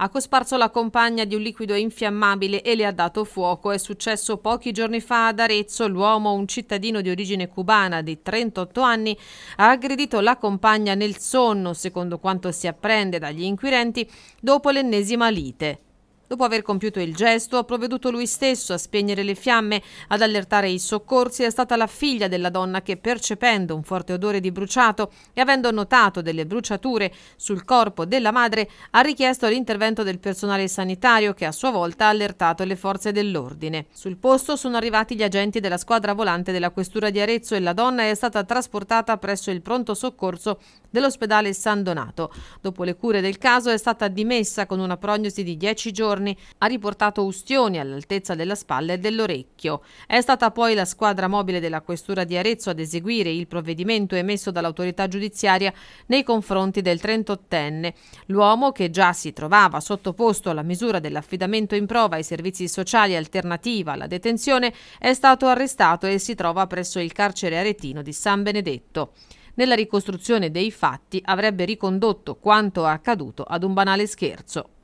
Ha cosparso la compagna di un liquido infiammabile e le ha dato fuoco. È successo pochi giorni fa ad Arezzo. L'uomo, un cittadino di origine cubana di 38 anni, ha aggredito la compagna nel sonno, secondo quanto si apprende dagli inquirenti, dopo l'ennesima lite. Dopo aver compiuto il gesto, ha provveduto lui stesso a spegnere le fiamme, ad allertare i soccorsi è stata la figlia della donna che, percependo un forte odore di bruciato e avendo notato delle bruciature sul corpo della madre, ha richiesto l'intervento del personale sanitario che a sua volta ha allertato le forze dell'ordine. Sul posto sono arrivati gli agenti della squadra volante della questura di Arezzo e la donna è stata trasportata presso il pronto soccorso dell'ospedale San Donato. Dopo le cure del caso è stata dimessa con una prognosi di 10 giorni giorni ha riportato ustioni all'altezza della spalla e dell'orecchio. È stata poi la squadra mobile della Questura di Arezzo ad eseguire il provvedimento emesso dall'autorità giudiziaria nei confronti del 38enne, l'uomo che già si trovava sottoposto alla misura dell'affidamento in prova ai servizi sociali alternativa alla detenzione, è stato arrestato e si trova presso il carcere aretino di San Benedetto nella ricostruzione dei fatti avrebbe ricondotto quanto accaduto ad un banale scherzo.